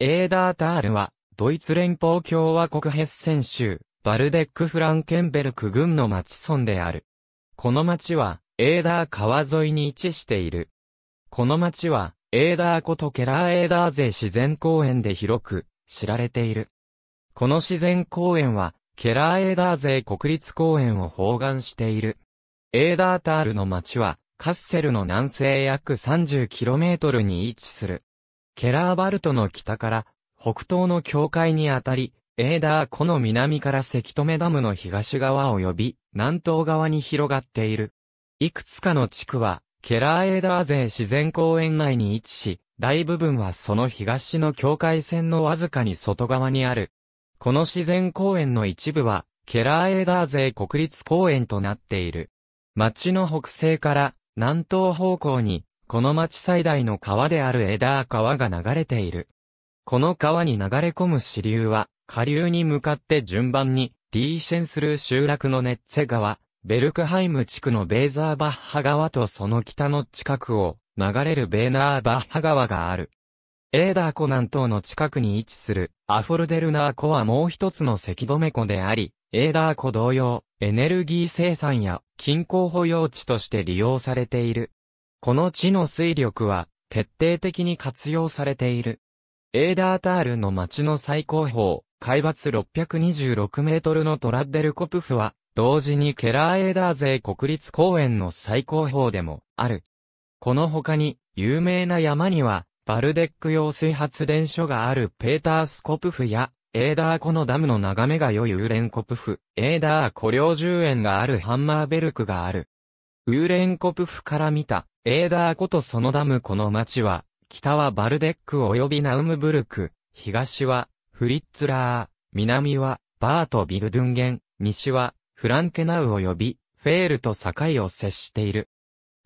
エーダータールは、ドイツ連邦共和国ヘッセン州、バルデック・フランケンベルク郡の町村である。この町は、エーダー川沿いに位置している。この町は、エーダーことケラーエーダー勢自然公園で広く、知られている。この自然公園は、ケラーエーダー勢国立公園を包含している。エーダータールの町は、カッセルの南西約 30km に位置する。ケラーバルトの北から、北東の境界にあたり、エーダー湖の南から関き止ダムの東側及び南東側に広がっている。いくつかの地区は、ケラーエーダー勢自然公園内に位置し、大部分はその東の境界線のわずかに外側にある。この自然公園の一部は、ケラーエーダー勢国立公園となっている。町の北西から南東方向にこの町最大の川であるエダー川が流れている。この川に流れ込む支流は、下流に向かって順番に、リーシェンスルー集落のネッツェ川、ベルクハイム地区のベーザーバッハ川とその北の近くを流れるベーナーバッハ川がある。エーダー湖南東の近くに位置するアフォルデルナー湖はもう一つの赤止め湖であり、エーダー湖同様、エネルギー生産や均衡保養地として利用されている。この地の水力は、徹底的に活用されている。エーダータールの町の最高峰、海抜626メートルのトラッデルコプフは、同時にケラーエーダー勢国立公園の最高峰でもある。この他に、有名な山には、バルデック用水発電所があるペータースコプフや、エーダー湖のダムの眺めが良いウーレンコプフ、エーダー湖陵住園があるハンマーベルクがある。ウーレンコプフから見たエーダーことそのダムこの町は、北はバルデック及びナウムブルク、東はフリッツラー、南はバートビルドゥンゲン、西はフランケナウ及びフェールと境を接している。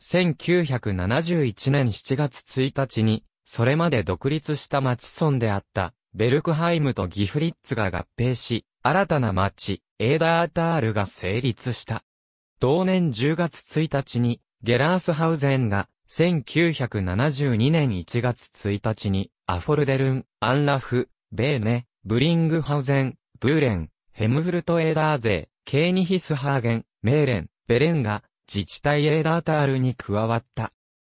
1971年7月1日に、それまで独立した町村であったベルクハイムとギフリッツが合併し、新たな町、エーダータールが成立した。同年10月1日に、ゲラースハウゼンが、1972年1月1日に、アフォルデルン、アンラフ、ベーネ、ブリングハウゼン、ブーレン、ヘムフルトエーダーゼケーニヒスハーゲン、メーレン、ベレンが、自治体エーダータールに加わった。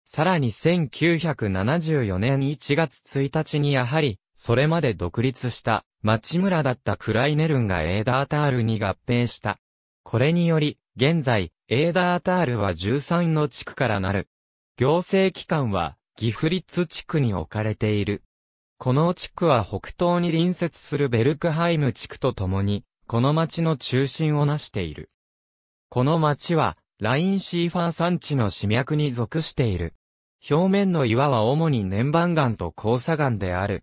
さらに1974年1月1日にやはり、それまで独立した、町村だったクライネルンがエーダータールに合併した。これにより、現在、エーダータールは13の地区からなる。行政機関は、ギフリッツ地区に置かれている。この地区は北東に隣接するベルクハイム地区とともに、この町の中心をなしている。この町は、ラインシーファー山地の市脈に属している。表面の岩は主に年番岩と交差岩である。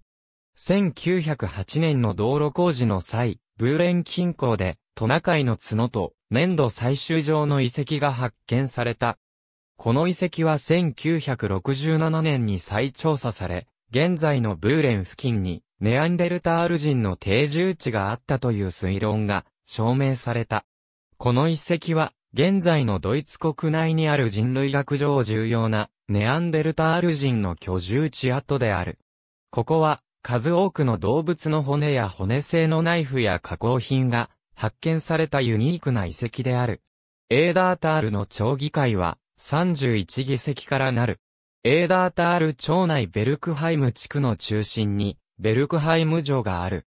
1908年の道路工事の際、ブーレン近郊でトナカイの角と年度最終上の遺跡が発見された。この遺跡は1967年に再調査され、現在のブーレン付近にネアンデルタール人の定住地があったという推論が証明された。この遺跡は現在のドイツ国内にある人類学上重要なネアンデルタール人の居住地跡である。ここは数多くの動物の骨や骨製のナイフや加工品が発見されたユニークな遺跡である。エーダータールの町議会は31議席からなる。エーダータール町内ベルクハイム地区の中心にベルクハイム城がある。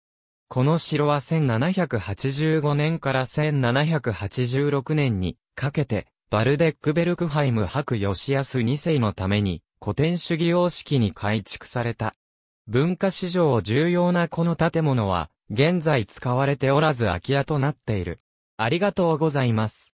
この城は1785年から1786年にかけてバルデックベルクハイム博吉安2世のために古典主義様式に改築された。文化史上重要なこの建物は現在使われておらず空き家となっている。ありがとうございます。